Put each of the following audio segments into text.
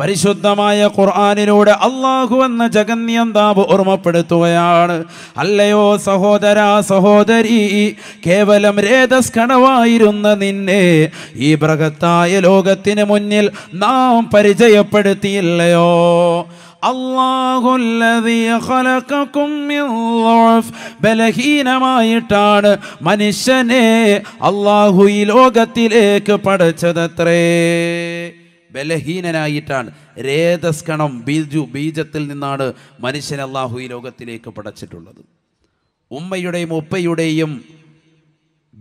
പരിശുദ്ധമായ ഖുർആാനിലൂടെ അള്ളാഹു എന്ന ജഗന്യന്താവ് ഓർമ്മപ്പെടുത്തുകയാണ് അല്ലയോ സഹോദര സഹോദരി കേവലം രേതസ്കണവായിരുന്ന നിന്നെ ഈ ബൃഹത്തായ ലോകത്തിന് മുന്നിൽ നാം പരിചയപ്പെടുത്തിയില്ലയോ ബലഹീനമായിട്ടാണ് മനുഷ്യനെ അള്ളാഹു ഈ ലോകത്തിലേക്ക് പടച്ചതത്രേ ബലഹീനനായിട്ടാണ് രേതസ്കണം ബീജു ബീജത്തിൽ നിന്നാണ് മനുഷ്യൻ അള്ളാഹു ഈ ലോകത്തിലേക്ക് പടച്ചിട്ടുള്ളത് ഉമ്മയുടെയും ഉപ്പയുടെയും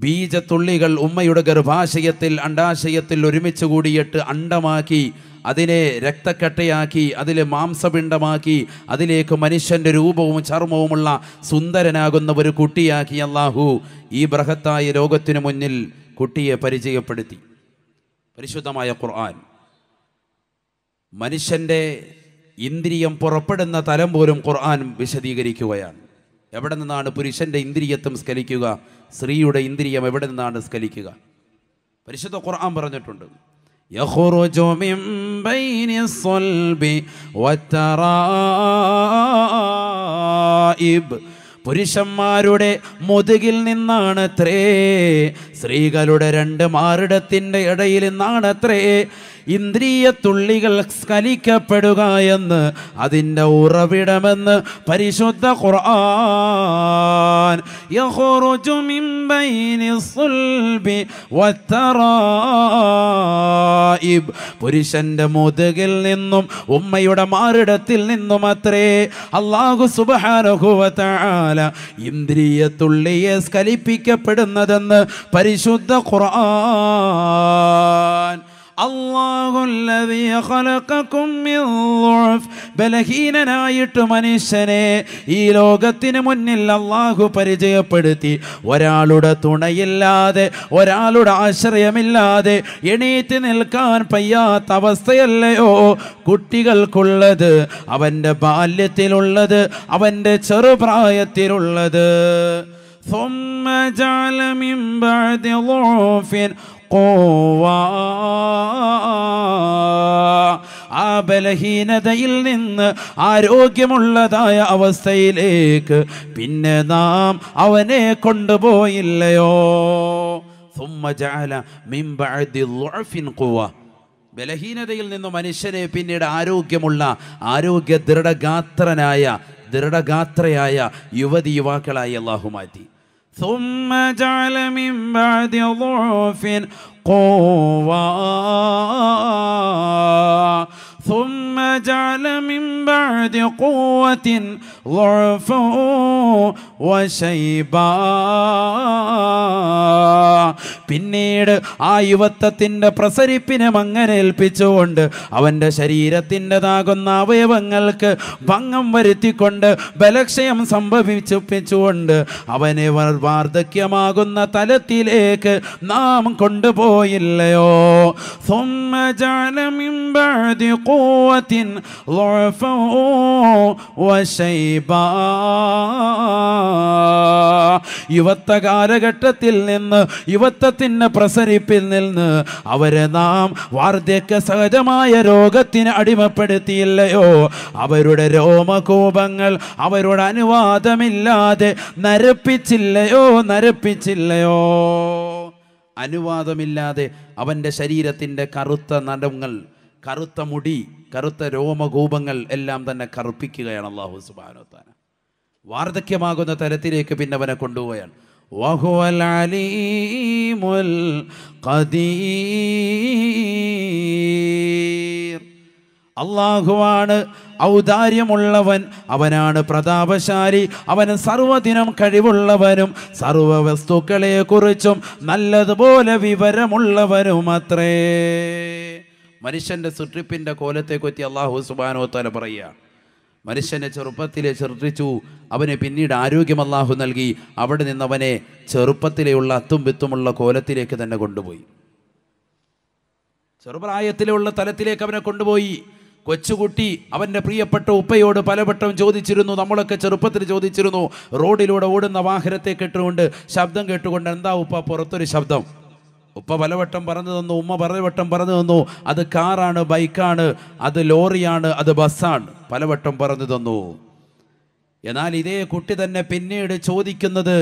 ബീജത്തുള്ളികൾ ഉമ്മയുടെ ഗർഭാശയത്തിൽ അണ്ടാശയത്തിൽ ഒരുമിച്ച് കൂടിയിട്ട് അണ്ടമാക്കി അതിനെ രക്തക്കട്ടയാക്കി അതിൽ മാംസപിണ്ഡമാക്കി അതിലേക്ക് മനുഷ്യൻ്റെ രൂപവും ചർമ്മവുമുള്ള സുന്ദരനാകുന്ന ഒരു കുട്ടിയാക്കി അള്ളാഹു ഈ ബൃഹത്തായ ലോകത്തിനു മുന്നിൽ കുട്ടിയെ പരിചയപ്പെടുത്തി പരിശുദ്ധമായ ഖുർആൻ മനുഷ്യൻ്റെ ഇന്ദ്രിയം പുറപ്പെടുന്ന തലം പോലും ഖുർആൻ വിശദീകരിക്കുകയാണ് എവിടെ നിന്നാണ് പുരുഷൻ്റെ ഇന്ദ്രിയത്വം സ്കലിക്കുക സ്ത്രീയുടെ ഇന്ദ്രിയം എവിടെ നിന്നാണ് സ്കലിക്കുക പരിശുദ്ധ ഖുർആൻ പറഞ്ഞിട്ടുണ്ട് പുരുഷന്മാരുടെ മുതുകിൽ നിന്നാണ് ത്രേ സ്ത്രീകളുടെ രണ്ട് മാറിടത്തിൻ്റെ ഇടയിൽ നിന്നാണത്രേ ഇന്ദ്രിയ തുള്ളികൾ സ്കലിക്കപ്പെടുക എന്ന് അതിൻ്റെ ഉറവിടമെന്ന് പരിശുദ്ധ ഖുർആൻ പുരുഷന്റെ മുതുകിൽ നിന്നും ഉമ്മയുടെ മാറിടത്തിൽ നിന്നും അത്രേ അള്ളാഹു സുബാനുഭവത്താല ഇന്ദ്രിയ തുള്ളിയെ സ്കലിപ്പിക്കപ്പെടുന്നതെന്ന് പരി പരിശുദ്ധ ഖുർആൻ ബലഹീനനായിട്ട് മനുഷ്യനെ ഈ ലോകത്തിന് മുന്നിൽ അള്ളാഹു പരിചയപ്പെടുത്തി ഒരാളുടെ തുണയില്ലാതെ ഒരാളുടെ ആശ്രയമില്ലാതെ എണീറ്റ് നിൽക്കാൻ പയ്യാത്ത അവസ്ഥയല്ലയോ കുട്ടികൾക്കുള്ളത് അവൻ്റെ ബാല്യത്തിലുള്ളത് അവൻ്റെ ചെറുപ്രായത്തിലുള്ളത് ثم جعل من بعد ضعف قوة ആ ബലഹീനതയിൽ നിന്ന് ആരോഗ്യമുള്ളതായ അവസ്ഥയിലേക്ക് പിന്നെ നാം അവനെ കൊണ്ടുപോയില്ലയോ ബലഹീനതയിൽ നിന്ന് മനുഷ്യനെ പിന്നീട് ആരോഗ്യമുള്ള ആരോഗ്യ ദൃഢഗാത്രനായ ദൃഢഗാത്രയായ യുവതി യുവാക്കളായി അള്ളാഹു മാറ്റി ثم جعل من بعد ضعف قوة ثم جعل من بعد قوة ضعفا وشيبا പിന്നീട് ആ യുവത്വത്തിൻ്റെ പ്രസരിപ്പിനെ അങ്ങനെ ഏൽപ്പിച്ചുകൊണ്ട് അവൻ്റെ ശരീരത്തിൻ്റെതാകുന്ന അവയവങ്ങൾക്ക് ഭംഗം വരുത്തിക്കൊണ്ട് ബലക്ഷയം സംഭവിച്ചുപ്പിച്ചുകൊണ്ട് അവനെ വാർദ്ധക്യമാകുന്ന തലത്തിലേക്ക് നാം കൊണ്ടുപോയില്ലയോ സ്വമ്മ قوة ضعفا وشيبا യുവത്വ കാലഘട്ടത്തിൽ നിന്ന് യുവത്വത്തിന് പ്രസരിപ്പിൽ നിന്ന് അവരെ നാം വാർദ്ധക്യ സഹജമായ രോഗത്തിന് അടിമപ്പെടുത്തിയില്ലയോ അവരുടെ രോമകൂപങ്ങൾ അവരുടെ അനുവാദമില്ലാതെ നരപ്പിച്ചില്ലയോ നരപ്പിച്ചില്ലയോ അനുവാദമില്ലാതെ അവൻ്റെ ശരീരത്തിൻ്റെ കറുത്ത നരങ്ങൾ കറുത്ത മുടി കറുത്ത രോമകൂപങ്ങൾ എല്ലാം തന്നെ കറുപ്പിക്കുകയാണ് അള്ളാഹു സുബാനോത്താന വാർദ്ധക്യമാകുന്ന തരത്തിലേക്ക് പിന്നെ അവനെ കൊണ്ടുപോയാണ് അള്ളാഹുവാണ് ഔദാര്യമുള്ളവൻ അവനാണ് പ്രതാപശാലി അവന് സർവദിനം കഴിവുള്ളവനും സർവ വസ്തുക്കളെക്കുറിച്ചും നല്ലതുപോലെ വിവരമുള്ളവനും അത്രേ മനുഷ്യൻ്റെ സൃഷ്ടിപ്പിൻ്റെ കോലത്തെക്കുറ്റി അള്ളാഹു തല പറയുക മനുഷ്യനെ ചെറുപ്പത്തിലെ ചെറുപ്പിച്ചു അവനെ പിന്നീട് ആരോഗ്യം അള്ളാഹു നൽകി അവിടെ നിന്നവനെ ചെറുപ്പത്തിലെയുള്ള അത്തും വിത്തുമുള്ള കോലത്തിലേക്ക് തന്നെ കൊണ്ടുപോയി ചെറുപ്രായത്തിലുള്ള തലത്തിലേക്ക് അവനെ കൊണ്ടുപോയി കൊച്ചുകുട്ടി അവൻ്റെ പ്രിയപ്പെട്ട ഉപ്പയോട് പലവട്ടം ചോദിച്ചിരുന്നു നമ്മളൊക്കെ ചെറുപ്പത്തിൽ ചോദിച്ചിരുന്നു റോഡിലൂടെ ഓടുന്ന വാഹനത്തെ കേട്ടുകൊണ്ട് ശബ്ദം കേട്ടുകൊണ്ട് എന്താ ഉപ്പ പുറത്തൊരു ശബ്ദം ഉപ്പ പലവട്ടം പറഞ്ഞു തന്നു ഉമ്മ പലവട്ടം പറഞ്ഞു തന്നു അത് കാറാണ് ബൈക്കാണ് അത് ലോറിയാണ് അത് ബസ്സാണ് പലവട്ടം പറഞ്ഞു തന്നു എന്നാൽ ഇതേ കുട്ടി തന്നെ പിന്നീട് ചോദിക്കുന്നത്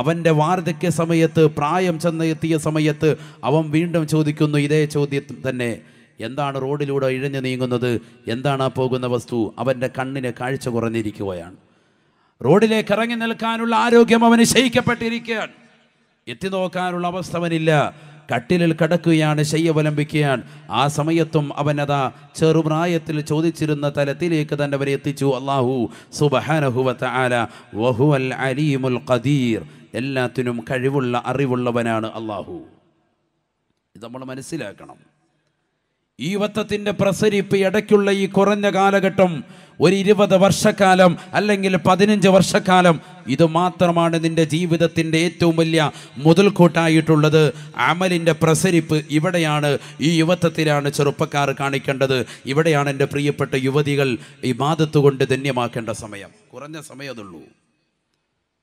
അവൻ്റെ വാർദ്ധക്യ സമയത്ത് പ്രായം എത്തിയ സമയത്ത് അവൻ വീണ്ടും ചോദിക്കുന്നു ഇതേ ചോദ്യം തന്നെ എന്താണ് റോഡിലൂടെ ഇഴഞ്ഞു നീങ്ങുന്നത് എന്താണ് ആ പോകുന്ന വസ്തു അവൻ്റെ കണ്ണിന് കാഴ്ച കുറഞ്ഞിരിക്കുകയാണ് റോഡിലേക്ക് ഇറങ്ങി നിൽക്കാനുള്ള ആരോഗ്യം അവന് ശയിക്കപ്പെട്ടിരിക്കുകയാണ് എത്തി നോക്കാനുള്ള അവസ്ഥ അവനില്ല കട്ടിലിൽ കിടക്കുകയാണ് ശയ്യവലംബിക്കുകയാണ് ആ സമയത്തും അവനതാ ചെറുപ്രായത്തിൽ ചോദിച്ചിരുന്ന തലത്തിലേക്ക് തന്നെ അവരെ എത്തിച്ചു അള്ളാഹു സുബഹാനഹുവത്ത വഹുവൽ അലീമുൽ ഖദീർ എല്ലാത്തിനും കഴിവുള്ള അറിവുള്ളവനാണ് അള്ളാഹു ഇത് നമ്മൾ മനസ്സിലാക്കണം ഈ വത്തത്തിൻ്റെ പ്രസരിപ്പ് ഇടയ്ക്കുള്ള ഈ കുറഞ്ഞ കാലഘട്ടം ഒരു ഇരുപത് വർഷക്കാലം അല്ലെങ്കിൽ പതിനഞ്ച് വർഷക്കാലം ഇത് മാത്രമാണ് നിൻ്റെ ജീവിതത്തിൻ്റെ ഏറ്റവും വലിയ മുതൽക്കൂട്ടായിട്ടുള്ളത് അമലിൻ്റെ പ്രസരിപ്പ് ഇവിടെയാണ് ഈ യുവത്വത്തിലാണ് ചെറുപ്പക്കാർ കാണിക്കേണ്ടത് ഇവിടെയാണ് എൻ്റെ പ്രിയപ്പെട്ട യുവതികൾ ഈ മാതത്തുകൊണ്ട് കൊണ്ട് ധന്യമാക്കേണ്ട സമയം കുറഞ്ഞ സമയതുള്ളൂ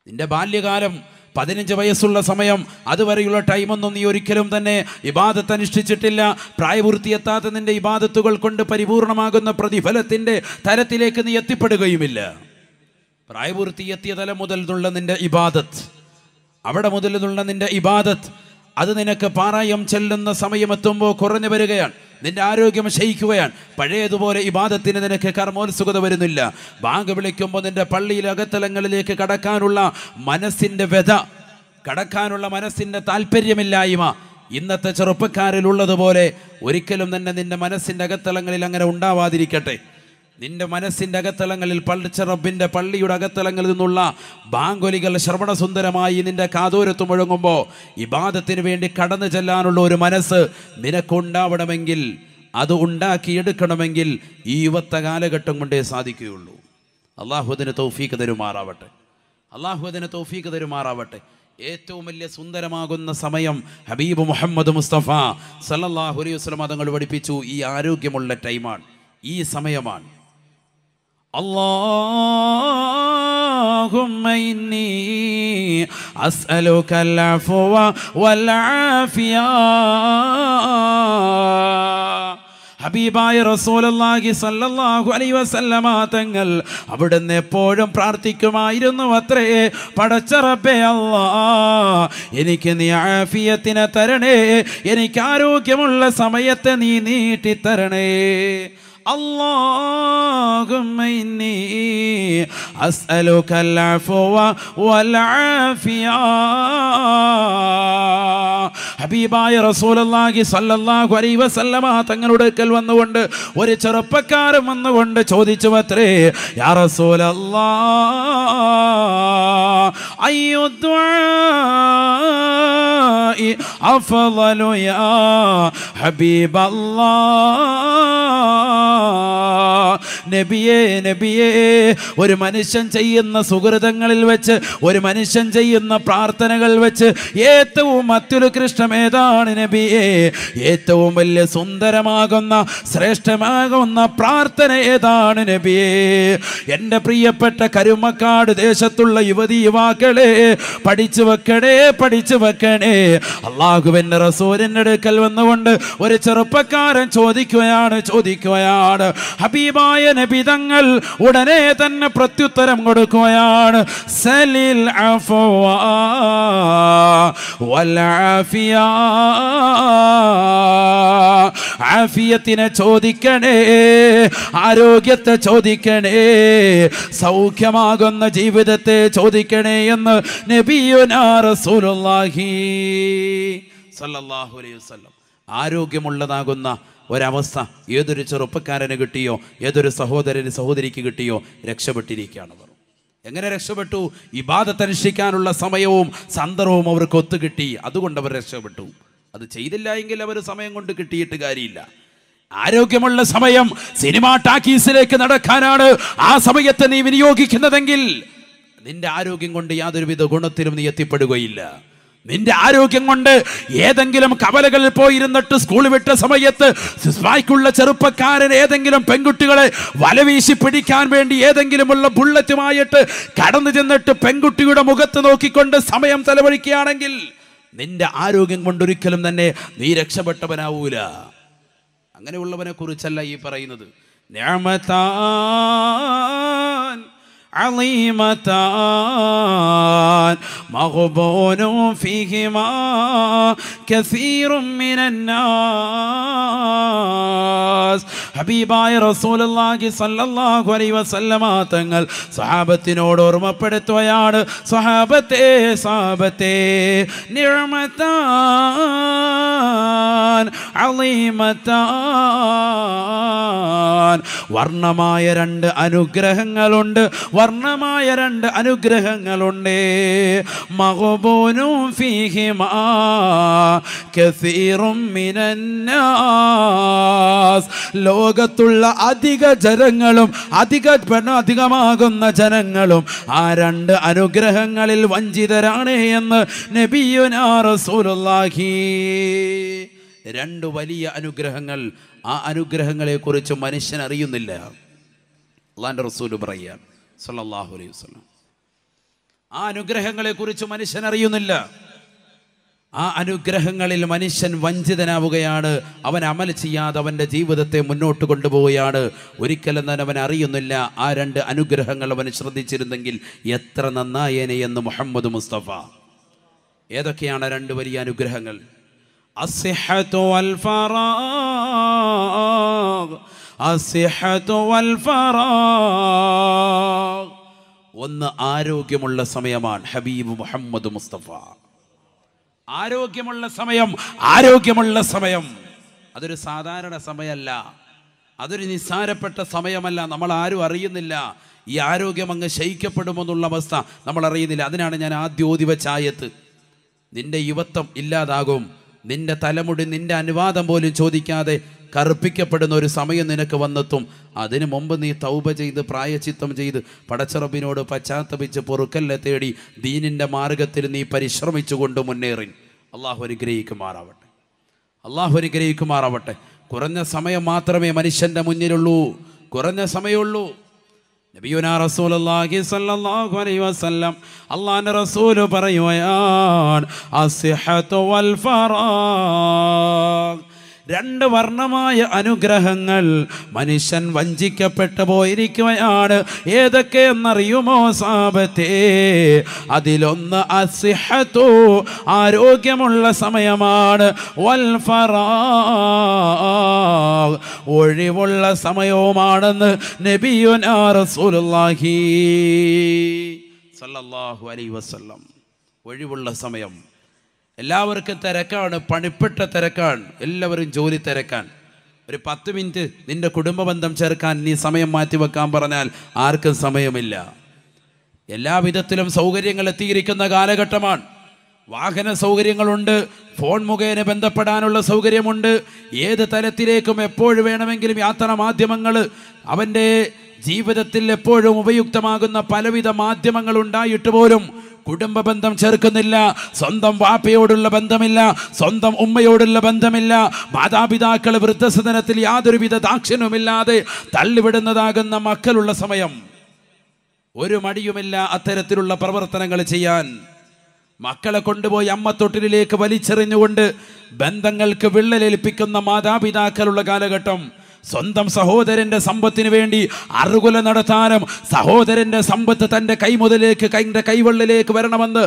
നിൻ്റെ ബാല്യകാലം പതിനഞ്ച് വയസ്സുള്ള സമയം അതുവരെയുള്ള ടൈമൊന്നും നീ ഒരിക്കലും തന്നെ ഇബാദത്ത് അനുഷ്ഠിച്ചിട്ടില്ല പ്രായപൂർത്തിയെത്താത്ത നിന്റെ ഇബാദത്തുകൾ കൊണ്ട് പരിപൂർണമാകുന്ന പ്രതിഫലത്തിൻ്റെ തരത്തിലേക്ക് നീ എത്തിപ്പെടുകയുമില്ല എത്തിയ തലം മുതൽ നിന്നുള്ള നിന്റെ ഇബാദത്ത് അവിടെ മുതൽ നിന്നുള്ള നിന്റെ ഇബാദത്ത് അത് നിനക്ക് പാറായം ചെല്ലുന്ന സമയമെത്തുമ്പോൾ കുറഞ്ഞു വരികയാണ് നിന്റെ ആരോഗ്യം ക്ഷയിക്കുകയാണ് പഴയതുപോലെ ഇബാദത്തിന് നിനക്ക് കർമ്മോത്സുകത വരുന്നില്ല ബാങ്ക് വിളിക്കുമ്പോൾ നിന്റെ പള്ളിയിലെ അകത്തലങ്ങളിലേക്ക് കടക്കാനുള്ള മനസ്സിൻ്റെ വ്യത കടക്കാനുള്ള മനസ്സിൻ്റെ താല്പര്യമില്ലായ്മ ഇന്നത്തെ ചെറുപ്പക്കാരിലുള്ളതുപോലെ ഒരിക്കലും തന്നെ നിന്റെ മനസ്സിൻ്റെ അകത്തലങ്ങളിൽ അങ്ങനെ ഉണ്ടാവാതിരിക്കട്ടെ നിന്റെ മനസ്സിൻ്റെ അകത്തലങ്ങളിൽ പള്ളിച്ച റബ്ബിൻ്റെ പള്ളിയുടെ അകത്തലങ്ങളിൽ നിന്നുള്ള ബാങ്കൊലികൾ ശ്രവണസുന്ദരമായി നിന്റെ കാതോരത്ത് മുഴങ്ങുമ്പോൾ ഇബാദത്തിന് വേണ്ടി കടന്നു ചെല്ലാനുള്ള ഒരു മനസ്സ് നിനക്കുണ്ടാവണമെങ്കിൽ അത് ഉണ്ടാക്കിയെടുക്കണമെങ്കിൽ ഈ യുവത്ത കാലഘട്ടം കൊണ്ടേ സാധിക്കുകയുള്ളൂ അള്ളാഹുദിനെ തൗഫീഖ് തരുമാറാവട്ടെ അള്ളാഹുദിനെ തൗഫീഖ് തരുമാറാവട്ടെ ഏറ്റവും വലിയ സുന്ദരമാകുന്ന സമയം ഹബീബ് മുഹമ്മദ് മുസ്തഫ സല്ലാഹുലി അലൈഹി വസ്ലം തങ്ങൾ പഠിപ്പിച്ചു ഈ ആരോഗ്യമുള്ള ടൈമാണ് ഈ സമയമാണ് اللهم إني أسألك العفو والعافية ഹബീബായ റസൂലുള്ളാഹി സല്ലല്ലാഹു അലൈ വസല്ലമ തങ്ങൾ അവിടുന്ന് എപ്പോഴും പ്രാർത്ഥിക്കുമായിരുന്നു അത്രേ റബ്ബേ അല്ലാഹ എനിക്ക് നീ ആഫിയത്തിനെ തരണേ എനിക്ക് ആരോഗ്യമുള്ള സമയത്തെ നീ നീട്ടിത്തരണേ اللهم إني أسألك العفو والعافية ഹബീബായ റസൂലല്ലാഹി സല്ലല്ലാഹു അലൈഹി വസല്ലമ തങ്ങളുടെ അടുക്കൽ വന്നുകൊണ്ട് ഒരു ചെറുപ്പക്കാരൻ വന്നുകൊണ്ട് ചോദിച്ചു അത്രേ യാ റസൂലല്ലാ അയ്യോ أفضل يا حبيب നബിയേ നബിയേ ഒരു മനുഷ്യൻ ചെയ്യുന്ന സുഹൃതങ്ങളിൽ വെച്ച് ഒരു മനുഷ്യൻ ചെയ്യുന്ന പ്രാർത്ഥനകൾ വെച്ച് ഏറ്റവും കൃഷ്ണം ഏതാണ് നബിയേ ഏറ്റവും വലിയ സുന്ദരമാകുന്ന ശ്രേഷ്ഠമാകുന്ന പ്രാർത്ഥന ഏതാണ് നബിയേ എൻ്റെ പ്രിയപ്പെട്ട കരുമക്കാട് ദേശത്തുള്ള യുവതി യുവാക്കളെ പഠിച്ചു വെക്കണേ പഠിച്ചു വെക്കണേ അള്ളാഹുവിൻ്റെ റസൂരിൻ്റെ അടുക്കൽ വന്നുകൊണ്ട് ഒരു ചെറുപ്പക്കാരൻ ചോദിക്കുകയാണ് ചോദിക്കുകയാണ് കൊടുക്കുകയാണ് ഹബീബായ നബിതങ്ങൾ ഉടനെ തന്നെ പ്രത്യുത്തരം കൊടുക്കുകയാണ് സലിൽ ആഫിയത്തിനെ ചോദിക്കണേ ആരോഗ്യത്തെ ചോദിക്കണേ സൗഖ്യമാകുന്ന ജീവിതത്തെ ചോദിക്കണേ എന്ന് നബിയുനാ റസൂലുള്ളാഹി സല്ലല്ലാഹു അലൈഹി വസല്ലം ആരോഗ്യമുള്ളതാകുന്ന ഒരവസ്ഥ ഏതൊരു ചെറുപ്പക്കാരന് കിട്ടിയോ ഏതൊരു സഹോദരന് സഹോദരിക്ക് കിട്ടിയോ രക്ഷപ്പെട്ടിരിക്കുകയാണ് അവർ എങ്ങനെ രക്ഷപ്പെട്ടു ഇബാദത്തനുഷ്ഠിക്കാനുള്ള സമയവും സന്ദർഭവും അവർക്ക് ഒത്തുകിട്ടി അതുകൊണ്ട് അവർ രക്ഷപ്പെട്ടു അത് ചെയ്തില്ല എങ്കിൽ അവർ സമയം കൊണ്ട് കിട്ടിയിട്ട് കാര്യമില്ല ആരോഗ്യമുള്ള സമയം സിനിമാ ടാക്കീസിലേക്ക് നടക്കാനാണ് ആ സമയത്ത് നീ വിനിയോഗിക്കുന്നതെങ്കിൽ നിന്റെ ആരോഗ്യം കൊണ്ട് യാതൊരുവിധ ഗുണത്തിലും നീ എത്തിപ്പെടുകയില്ല നിന്റെ ആരോഗ്യം കൊണ്ട് ഏതെങ്കിലും കവലകളിൽ പോയിരുന്നിട്ട് സ്കൂൾ വിട്ട സമയത്ത് സ്പായ്ക്കുള്ള ചെറുപ്പക്കാരൻ ഏതെങ്കിലും പെൺകുട്ടികളെ വലവീശി പിടിക്കാൻ വേണ്ടി ഏതെങ്കിലുമുള്ള ബുള്ളറ്റുമായിട്ട് കടന്നു ചെന്നിട്ട് പെൺകുട്ടിയുടെ മുഖത്ത് നോക്കിക്കൊണ്ട് സമയം ചെലവഴിക്കുകയാണെങ്കിൽ നിന്റെ ആരോഗ്യം കൊണ്ടൊരിക്കലും തന്നെ നീ രക്ഷപ്പെട്ടവനാവൂല അങ്ങനെയുള്ളവനെ കുറിച്ചല്ല ഈ പറയുന്നത് ഞാമത്താൻ عظيمتان مغبون فيهما كثير من الناس ഹബീബായ റസൂലി സല്ലാഹു അലൈ വസല്ലമ തങ്ങൾ സഹാബത്തിനോട് ഓർമ്മപ്പെടുത്തുകയാണ് സഹാബത്തെ സാബത്തെ നിർമ്മത്താൻ അലീമത്താൻ വർണ്ണമായ രണ്ട് അനുഗ്രഹങ്ങളുണ്ട് വ വർണ്ണമായ രണ്ട് അനുഗ്രഹങ്ങളുണ്ട് മഹബൂനും ഫീഹിമാ ലോകത്തുള്ള അധിക ജനങ്ങളും അധിക അധികമാകുന്ന ജനങ്ങളും ആ രണ്ട് അനുഗ്രഹങ്ങളിൽ വഞ്ചിതരാണ് എന്ന് നബിയുനാ റസൂലുള്ളാഹി രണ്ട് വലിയ അനുഗ്രഹങ്ങൾ ആ അനുഗ്രഹങ്ങളെക്കുറിച്ച് മനുഷ്യൻ അറിയുന്നില്ല അള്ളാൻ്റെ റസൂല് പറയുക സല്ലാഹു അലൈഹി വസ്ലം ആ അനുഗ്രഹങ്ങളെക്കുറിച്ച് മനുഷ്യൻ അറിയുന്നില്ല ആ അനുഗ്രഹങ്ങളിൽ മനുഷ്യൻ വഞ്ചിതനാവുകയാണ് അവൻ അമൽ ചെയ്യാതെ അവൻ്റെ ജീവിതത്തെ മുന്നോട്ട് കൊണ്ടുപോവുകയാണ് ഒരിക്കലും തന്നെ അവൻ അറിയുന്നില്ല ആ രണ്ട് അനുഗ്രഹങ്ങൾ അവൻ ശ്രദ്ധിച്ചിരുന്നെങ്കിൽ എത്ര നന്നായേനെ എന്ന് മുഹമ്മദ് മുസ്തഫ ഏതൊക്കെയാണ് രണ്ട് വലിയ അനുഗ്രഹങ്ങൾ അസിഹത്തു അൽഫറാ ഒന്ന് ആരോഗ്യമുള്ള സമയമാണ് ഹബീബ് മുഹമ്മദ് മുസ്തഫ ആരോഗ്യമുള്ള സമയം ആരോഗ്യമുള്ള സമയം അതൊരു സാധാരണ സമയമല്ല അതൊരു നിസ്സാരപ്പെട്ട സമയമല്ല നമ്മൾ ആരും അറിയുന്നില്ല ഈ ആരോഗ്യം അങ്ങ് ശയിക്കപ്പെടുമെന്നുള്ള അവസ്ഥ നമ്മൾ അറിയുന്നില്ല അതിനാണ് ഞാൻ ആദ്യം ഓതിവ ചായത്ത് നിന്റെ യുവത്വം ഇല്ലാതാകും നിന്റെ തലമുടി നിന്റെ അനുവാദം പോലും ചോദിക്കാതെ കറുപ്പിക്കപ്പെടുന്ന ഒരു സമയം നിനക്ക് വന്നെത്തും അതിനു മുമ്പ് നീ തൗബ ചെയ്ത് പ്രായച്ചിത്തം ചെയ്ത് പടച്ചറബിനോട് പശ്ചാത്തപിച്ച് പൊറുക്കല്ലെ തേടി ദീനിൻ്റെ മാർഗത്തിൽ നീ പരിശ്രമിച്ചുകൊണ്ട് മുന്നേറി അള്ളാഹു അനുഗ്രഹിക്കുമാറാവട്ടെ അള്ളാഹു അനുഗ്രഹിക്കുമാറാവട്ടെ കുറഞ്ഞ സമയം മാത്രമേ മനുഷ്യൻ്റെ മുന്നിലുള്ളൂ കുറഞ്ഞ സമയമുള്ളൂ നബിയുന റസൂലുള്ളാഹി സ്വല്ലല്ലാഹു അലൈഹി വസല്ലം റസൂൽ പറയുകയാണ് വൽ രണ്ട് വർണ്ണമായ അനുഗ്രഹങ്ങൾ മനുഷ്യൻ വഞ്ചിക്കപ്പെട്ടു പോയിരിക്കുകയാണ് ഏതൊക്കെ എന്നറിയുമോ സാപത്തെ അതിലൊന്ന് അസിഹത്തു ആരോഗ്യമുള്ള സമയമാണ് ഒഴിവുള്ള സമയവുമാണെന്ന് നബിയുൻ റസൂലുള്ളാഹി അലൈ അലൈഹി വസല്ലം ഒഴിവുള്ള സമയം എല്ലാവർക്കും തിരക്കാണ് പണിപ്പെട്ട തിരക്കാണ് എല്ലാവരും ജോലി തിരക്കാൻ ഒരു പത്ത് മിനിറ്റ് നിന്റെ കുടുംബ ബന്ധം ചേർക്കാൻ നീ സമയം മാറ്റി വെക്കാൻ പറഞ്ഞാൽ ആർക്കും സമയമില്ല എല്ലാവിധത്തിലും സൗകര്യങ്ങൾ എത്തിയിരിക്കുന്ന കാലഘട്ടമാണ് വാഹന സൗകര്യങ്ങളുണ്ട് ഫോൺ മുഖേന ബന്ധപ്പെടാനുള്ള സൗകര്യമുണ്ട് ഏത് തലത്തിലേക്കും എപ്പോൾ വേണമെങ്കിലും യാത്രാ മാധ്യമങ്ങൾ അവൻ്റെ ജീവിതത്തിൽ എപ്പോഴും ഉപയുക്തമാകുന്ന പലവിധ മാധ്യമങ്ങൾ ഉണ്ടായിട്ട് പോലും കുടുംബ ബന്ധം ചേർക്കുന്നില്ല സ്വന്തം വാപ്പയോടുള്ള ബന്ധമില്ല സ്വന്തം ഉമ്മയോടുള്ള ബന്ധമില്ല മാതാപിതാക്കൾ വൃദ്ധസദനത്തിൽ യാതൊരുവിധ ദാക്ഷിണ്യമില്ലാതെ തള്ളിവിടുന്നതാകുന്ന മക്കളുള്ള സമയം ഒരു മടിയുമില്ല അത്തരത്തിലുള്ള പ്രവർത്തനങ്ങൾ ചെയ്യാൻ മക്കളെ കൊണ്ടുപോയി തൊട്ടിലേക്ക് വലിച്ചെറിഞ്ഞുകൊണ്ട് ബന്ധങ്ങൾക്ക് വിള്ളലേൽപ്പിക്കുന്ന മാതാപിതാക്കളുള്ള കാലഘട്ടം സ്വന്തം സഹോദരന്റെ സമ്പത്തിന് വേണ്ടി അറുകുല നടത്താനും സഹോദരന്റെ സമ്പത്ത് തൻ്റെ കൈമുതലേക്ക് കൈന്റെ കൈവെള്ളിലേക്ക് വരണമെന്ന്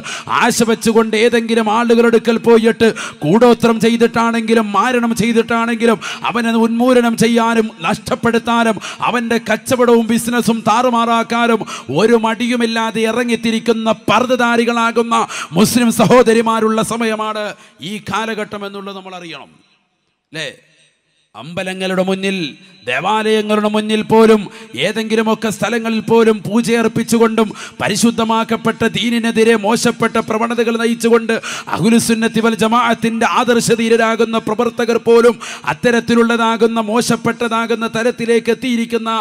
വെച്ചുകൊണ്ട് ഏതെങ്കിലും ആളുകളെടുക്കൽ പോയിട്ട് കൂടോത്രം ചെയ്തിട്ടാണെങ്കിലും മാരണം ചെയ്തിട്ടാണെങ്കിലും അവനെ ഉന്മൂലനം ചെയ്യാനും നഷ്ടപ്പെടുത്താനും അവൻ്റെ കച്ചവടവും ബിസിനസ്സും താറുമാറാക്കാനും ഒരു മടിയുമില്ലാതെ ഇറങ്ങിത്തിരിക്കുന്ന പർദ്ധതാരികളാകുന്ന മുസ്ലിം സഹോദരിമാരുള്ള സമയമാണ് ഈ കാലഘട്ടം എന്നുള്ളത് നമ്മൾ അറിയണം അല്ലേ അമ്പലങ്ങളുടെ മുന്നിൽ ദേവാലയങ്ങളുടെ മുന്നിൽ പോലും ഏതെങ്കിലുമൊക്കെ സ്ഥലങ്ങളിൽ പോലും പൂജയർപ്പിച്ചുകൊണ്ടും പരിശുദ്ധമാക്കപ്പെട്ട ദീനിനെതിരെ മോശപ്പെട്ട പ്രവണതകൾ നയിച്ചുകൊണ്ട് അഹുലുസുന്നത്തിവൽ വൽ ജമാഅത്തിൻ്റെ ആദർശധീരരാകുന്ന പ്രവർത്തകർ പോലും അത്തരത്തിലുള്ളതാകുന്ന മോശപ്പെട്ടതാകുന്ന തരത്തിലേക്ക് എത്തിയിരിക്കുന്ന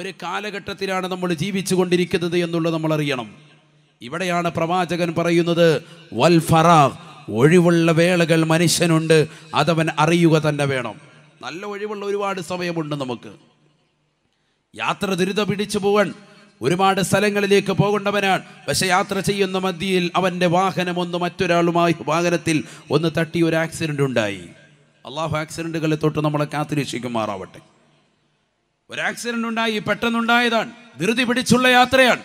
ഒരു കാലഘട്ടത്തിലാണ് നമ്മൾ ജീവിച്ചു കൊണ്ടിരിക്കുന്നത് എന്നുള്ളത് നമ്മൾ അറിയണം ഇവിടെയാണ് പ്രവാചകൻ പറയുന്നത് വൽ ഫറാഖ് ഒഴിവുള്ള വേളകൾ മനുഷ്യനുണ്ട് അതവൻ അറിയുക തന്നെ വേണം നല്ല ഒഴിവുള്ള ഒരുപാട് സമയമുണ്ട് നമുക്ക് യാത്ര ദുരിത പിടിച്ചു പോവാൻ ഒരുപാട് സ്ഥലങ്ങളിലേക്ക് പോകേണ്ടവനാണ് പക്ഷെ യാത്ര ചെയ്യുന്ന മധ്യയിൽ അവൻ്റെ വാഹനം ഒന്ന് മറ്റൊരാളുമായി വാഹനത്തിൽ ഒന്ന് തട്ടി ഒരു ആക്സിഡൻ്റ് ഉണ്ടായി അള്ളാഹു ആക്സിഡൻറ്റുകളെ തൊട്ട് നമ്മളെ മാറാവട്ടെ ഒരു ആക്സിഡൻ്റ് ഉണ്ടായി പെട്ടെന്നുണ്ടായതാണ് ധൃതി പിടിച്ചുള്ള യാത്രയാണ്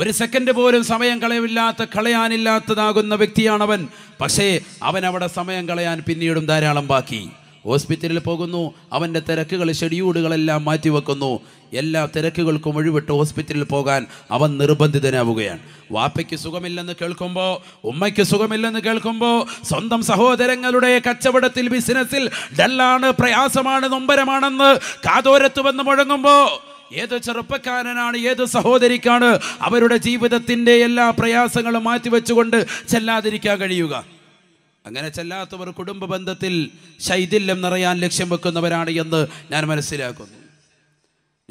ഒരു സെക്കൻഡ് പോലും സമയം കളയില്ലാത്ത കളയാനില്ലാത്തതാകുന്ന വ്യക്തിയാണവൻ പക്ഷേ അവൻ അവിടെ സമയം കളയാൻ പിന്നീടും ധാരാളം ബാക്കി ഹോസ്പിറ്റലിൽ പോകുന്നു അവൻ്റെ തിരക്കുകൾ ഷെഡ്യൂളുകളെല്ലാം മാറ്റിവെക്കുന്നു എല്ലാ തിരക്കുകൾക്കും ഒഴിവിട്ട് ഹോസ്പിറ്റലിൽ പോകാൻ അവൻ നിർബന്ധിതനാവുകയാണ് വാപ്പയ്ക്ക് സുഖമില്ലെന്ന് കേൾക്കുമ്പോൾ ഉമ്മയ്ക്ക് സുഖമില്ലെന്ന് കേൾക്കുമ്പോൾ സ്വന്തം സഹോദരങ്ങളുടെ കച്ചവടത്തിൽ ബിസിനസ്സിൽ ഡല്ലാണ് പ്രയാസമാണ് നൊമ്പരമാണെന്ന് കാതോരത്ത് വന്ന് മുഴങ്ങുമ്പോൾ ഏത് ചെറുപ്പക്കാരനാണ് ഏത് സഹോദരിക്കാണ് അവരുടെ ജീവിതത്തിൻ്റെ എല്ലാ പ്രയാസങ്ങളും മാറ്റിവെച്ചുകൊണ്ട് ചെല്ലാതിരിക്കാൻ കഴിയുക അങ്ങനെ ചെല്ലാത്തവർ കുടുംബ ബന്ധത്തിൽ ശൈഥില്യം നിറയാൻ ലക്ഷ്യം വെക്കുന്നവരാണ് എന്ന് ഞാൻ മനസ്സിലാക്കുന്നു